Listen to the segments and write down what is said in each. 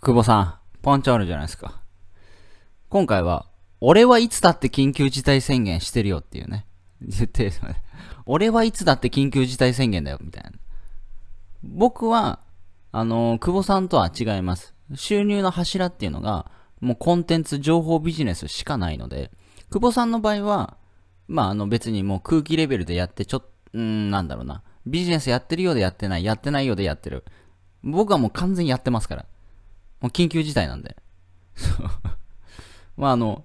久保さん、パンチあるじゃないですか。今回は、俺はいつだって緊急事態宣言してるよっていうね。言ってですね。俺はいつだって緊急事態宣言だよ、みたいな。僕は、あのー、久保さんとは違います。収入の柱っていうのが、もうコンテンツ、情報ビジネスしかないので、久保さんの場合は、まあ、あの別にもう空気レベルでやって、ちょっ、んなんだろうな。ビジネスやってるようでやってない、やってないようでやってる。僕はもう完全にやってますから。もう緊急事態なんで。まああの、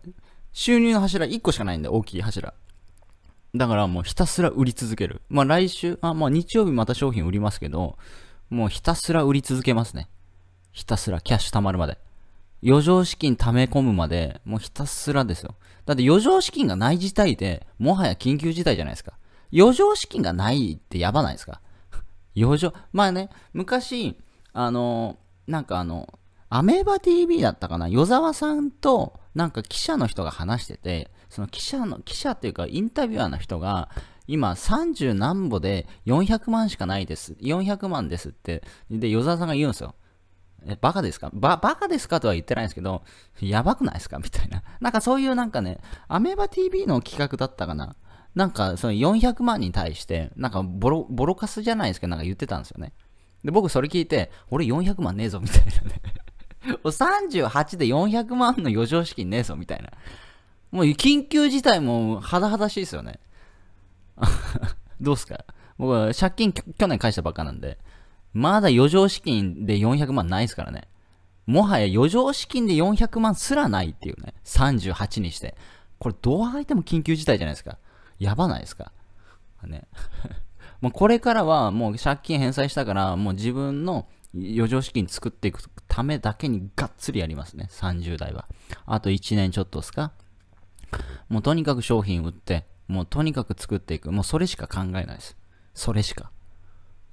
収入の柱1個しかないんで、大きい柱。だからもうひたすら売り続ける。まあ来週、あ、まあ日曜日また商品売りますけど、もうひたすら売り続けますね。ひたすらキャッシュ貯まるまで。余剰資金貯め込むまで、もうひたすらですよ。だって余剰資金がない事態で、もはや緊急事態じゃないですか。余剰資金がないってやばないですか。余剰、まあね、昔、あの、なんかあの、アメーバ TV だったかな与沢さんと、なんか記者の人が話してて、その記者の、記者っていうかインタビュアーの人が、今30何歩で400万しかないです。400万ですって。で、与沢さんが言うんですよ。え、バカですかバ、バカですかとは言ってないんですけど、やばくないですかみたいな。なんかそういうなんかね、アメーバ TV の企画だったかななんかその400万に対して、なんかボロ、ボロカスじゃないですけど、なんか言ってたんですよね。で、僕それ聞いて、俺400万ねえぞ、みたいなね。38 で400万の余剰資金ねえぞ、みたいな。もう緊急事態も肌だしいですよね。どうすか僕は借金去年返したばっかなんで、まだ余剰資金で400万ないですからね。もはや余剰資金で400万すらないっていうね。38にして。これどう相いても緊急事態じゃないですか。やばないですか。ね。もうこれからはもう借金返済したから、もう自分の余剰資金作っていくためだけにがっつりやりますね。30代は。あと1年ちょっとですか。もうとにかく商品売って、もうとにかく作っていく。もうそれしか考えないです。それしか。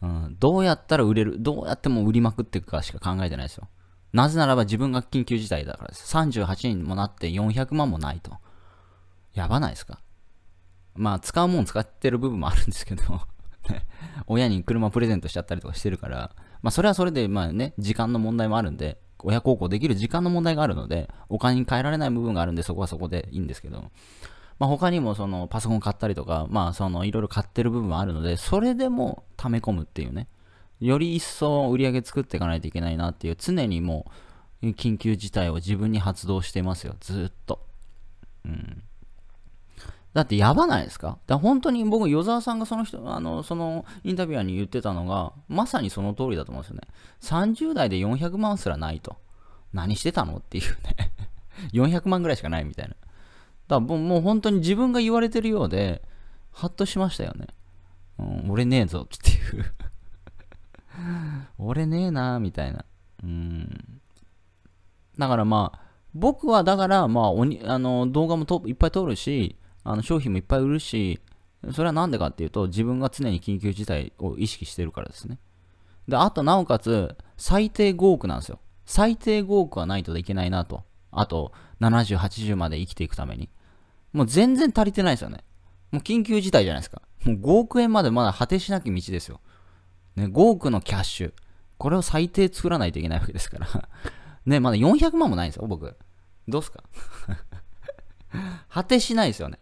うん、どうやったら売れる、どうやっても売りまくっていくかしか考えてないですよ。なぜならば自分が緊急事態だからです。38人もなって400万もないと。やばないですかまあ、使うもん使ってる部分もあるんですけど 親に車プレゼントしちゃったりとかしてるから、まあそれはそれで、まあね、時間の問題もあるんで、親孝行できる時間の問題があるので、お金に変えられない部分があるんで、そこはそこでいいんですけど、まあ他にもそのパソコン買ったりとか、まあそのいろいろ買ってる部分はあるので、それでも溜め込むっていうね、より一層売り上げ作っていかないといけないなっていう、常にもう緊急事態を自分に発動してますよ、ずっと。うん。だってやばないですかだか本当に僕、与沢さんがその人、あの、そのインタビュアーに言ってたのが、まさにその通りだと思うんですよね。30代で400万すらないと。何してたのっていうね400万 ぐらいしかないみたいな。だからもう本当に自分が言われてるようで、ハッとしましたよね。うん、俺ねえぞっていう 俺ねえなーみたいな。うん。だからまあ、僕はだから、まあ、おにあの動画もといっぱい撮るし、あの商品もいっぱい売るし、それは何でかっていうと、自分が常に緊急事態を意識してるからですね。で、あと、なおかつ、最低5億なんですよ。最低5億はないといけないなと。あと、70、80まで生きていくために。もう全然足りてないですよね。もう緊急事態じゃないですか。もう5億円までまだ果てしなき道ですよ。ね、5億のキャッシュ。これを最低作らないといけないわけですから。ね、まだ400万もないんですよ、僕。どうすか 果てしないですよね。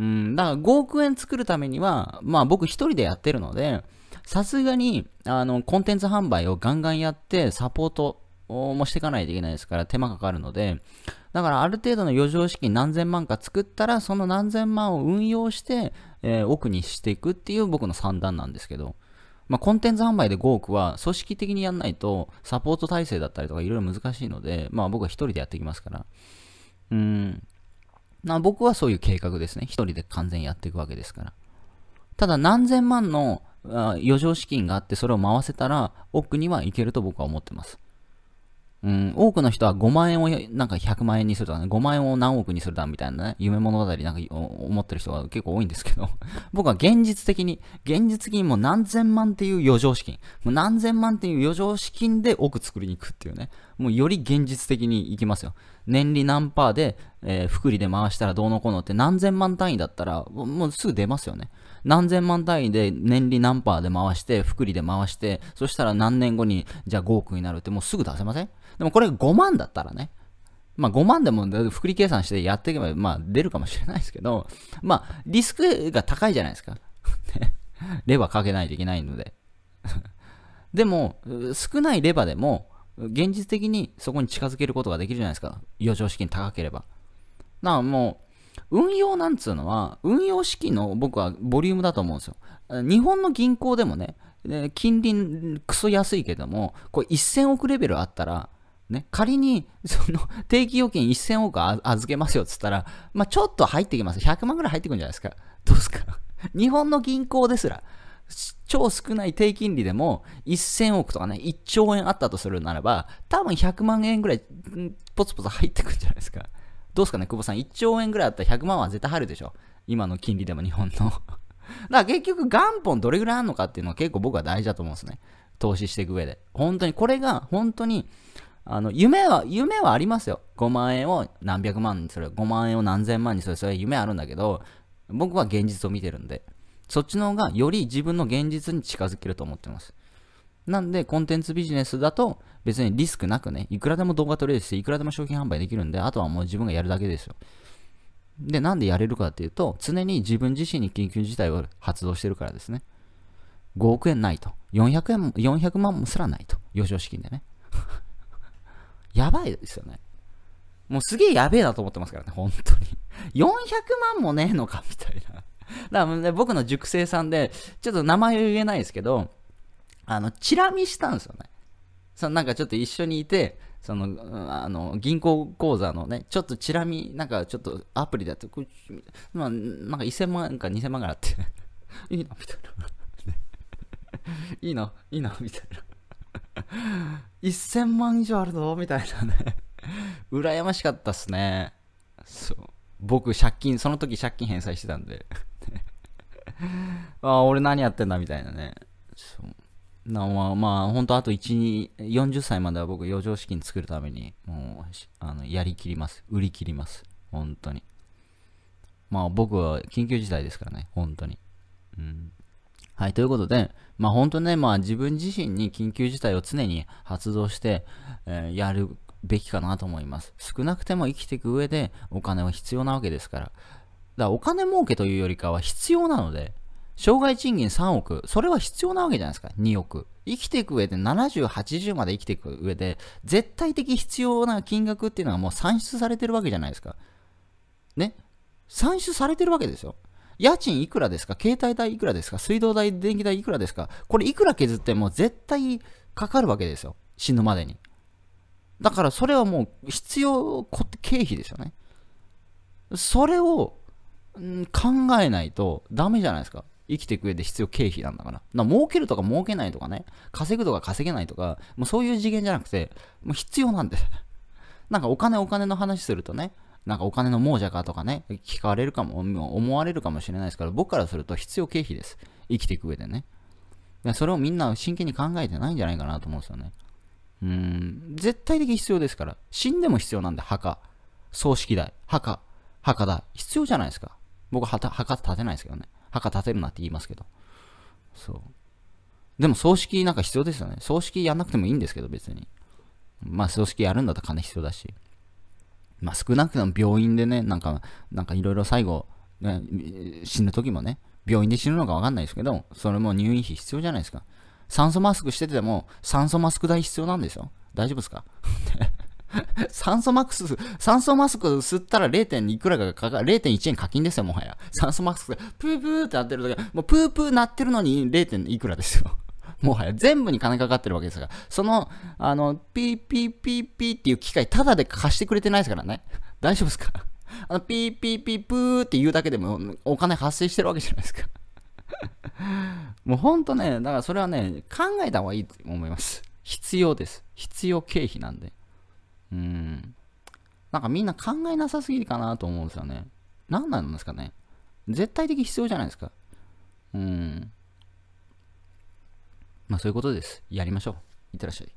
うん、だから5億円作るためには、まあ僕一人でやってるので、さすがに、あの、コンテンツ販売をガンガンやって、サポートもしていかないといけないですから、手間かかるので、だからある程度の余剰資金何千万か作ったら、その何千万を運用して、えー、奥にしていくっていう僕の算段なんですけど、まあ、コンテンツ販売で5億は組織的にやんないと、サポート体制だったりとかいろいろ難しいので、まあ僕は一人でやっていきますから。うん。な僕はそういう計画ですね。一人で完全やっていくわけですから。ただ何千万の余剰資金があってそれを回せたら奥にはいけると僕は思ってます。うん、多くの人は5万円をなんか100万円にするとかね、5万円を何億にするだみたいなね、夢物語なんか思ってる人が結構多いんですけど、僕は現実的に、現実的にもう何千万っていう余剰資金、もう何千万っていう余剰資金で億作りに行くっていうね、もうより現実的にいきますよ。年利何パーで、えー、福利で回したらどうのこうのって何千万単位だったら、もうすぐ出ますよね。何千万単位で年利何パーで回して、福利で回して、そしたら何年後に、じゃあ5億になるってもうすぐ出せませんでもこれ5万だったらね、まあ5万でも福利計算してやっていけば、まあ出るかもしれないですけど、まあリスクが高いじゃないですか。レバーかけないといけないので でも、少ないレバーでも、現実的にそこに近づけることができるじゃないですか。余剰資金高ければ。なあ、もう、運用なんつうのは、運用資金の僕はボリュームだと思うんですよ。日本の銀行でもね、近隣、クソ安いけども、これ1000億レベルあったら、ね、仮に、その、定期預金1000億預けますよっつったら、まあ、ちょっと入ってきます。100万ぐらい入ってくるんじゃないですか。どうですか日本の銀行ですら、超少ない低金利でも1000億とかね、1兆円あったとするならば、多分100万円ぐらい、ポツポツ入ってくるんじゃないですか。どうですかね、久保さん。1兆円ぐらいあったら100万は絶対入るでしょ。今の金利でも日本の だから結局元本どれぐらいあるのかっていうのは結構僕は大事だと思うんですね。投資していく上で。本当に、これが本当に、あの、夢は、夢はありますよ。5万円を何百万にする。5万円を何千万にする。それは夢あるんだけど、僕は現実を見てるんで。そっちの方がより自分の現実に近づけると思ってます。なんで、コンテンツビジネスだと別にリスクなくね、いくらでも動画撮れるし、いくらでも商品販売できるんで、あとはもう自分がやるだけですよ。で、なんでやれるかっていうと、常に自分自身に緊急事態を発動してるからですね。5億円ないと。400円も、400万もすらないと。幼少資金でね。やばいですよね。もうすげえやべえなと思ってますからね、本当に。400万もねえのか、みたいな。だからね、僕の塾生さんで、ちょっと名前を言えないですけど、あの、チラ見したんですよね。そのなんかちょっと一緒にいて、その、あの、銀行口座のね、ちょっとチラ見、なんかちょっとアプリだと、まあ、なんか1000万か2000万ぐらいあって、いいのみたいな。いいのいいのみたいな。1000万以上あるぞみたいなね羨ましかったっすねそう僕借金その時借金返済してたんであ あ、俺何やってんだみたいなね。なまあ、まあ、ほんとあと1、2、40歳までは僕、余剰資金作るために、もう、あのやりきります。売り切ります。本当に。まあ、僕は緊急事態ですからね、本当に。うん。はい、ということで、まあ本当ね、まあ自分自身に緊急事態を常に発動して、えー、やるべきかなと思います。少なくても生きていく上でお金は必要なわけですから、だお金儲けというよりかは必要なので、障害賃金3億、それは必要なわけじゃないですか、2億。生きていく上で70、80まで生きていく上で、絶対的必要な金額っていうのはもう算出されてるわけじゃないですか。ね算出されてるわけですよ。家賃いくらですか携帯代いくらですか水道代、電気代いくらですかこれいくら削っても絶対かかるわけですよ。死ぬまでに。だからそれはもう必要経費ですよね。それをん考えないとダメじゃないですか。生きていく上で必要経費なんだから。な儲けるとか儲けないとかね、稼ぐとか稼げないとか、もうそういう次元じゃなくて、もう必要なんで。なんかお金お金の話するとね、なんかお金の亡者かとかね、聞かれるかも、思われるかもしれないですから、僕からすると必要経費です。生きていく上でね。それをみんな真剣に考えてないんじゃないかなと思うんですよね。うん、絶対的必要ですから。死んでも必要なんで、墓。葬式代、墓、墓代。必要じゃないですか。僕は墓立てないですけどね。墓建てるなって言いますけど。そう。でも葬式なんか必要ですよね。葬式やんなくてもいいんですけど、別に。まあ葬式やるんだったら金必要だし。まあ少なくとも病院でね、なんか、なんかいろいろ最後、ね、死ぬ時もね、病院で死ぬのかわかんないですけど、それも入院費必要じゃないですか。酸素マスクしてても、酸素マスク代必要なんですよ。大丈夫ですか 酸素マックス、酸素マスク吸ったら 0. いくらかかか、0.1円課金ですよ、もはや。酸素マスク、プープーってなってる時もうプープー鳴ってるのに 0. いくらですよ。もはや全部に金かかってるわけですから、その、あの、ピーピーピーピーっていう機械、ただで貸してくれてないですからね。大丈夫ですかあの、ピーピーピープーって言うだけでもお金発生してるわけじゃないですか。もうほんとね、だからそれはね、考えた方がいいと思います。必要です。必要経費なんで。うん。なんかみんな考えなさすぎるかなと思うんですよね。何なんですかね。絶対的必要じゃないですか。うん。まあそういうことです。やりましょう。いってらっしゃい。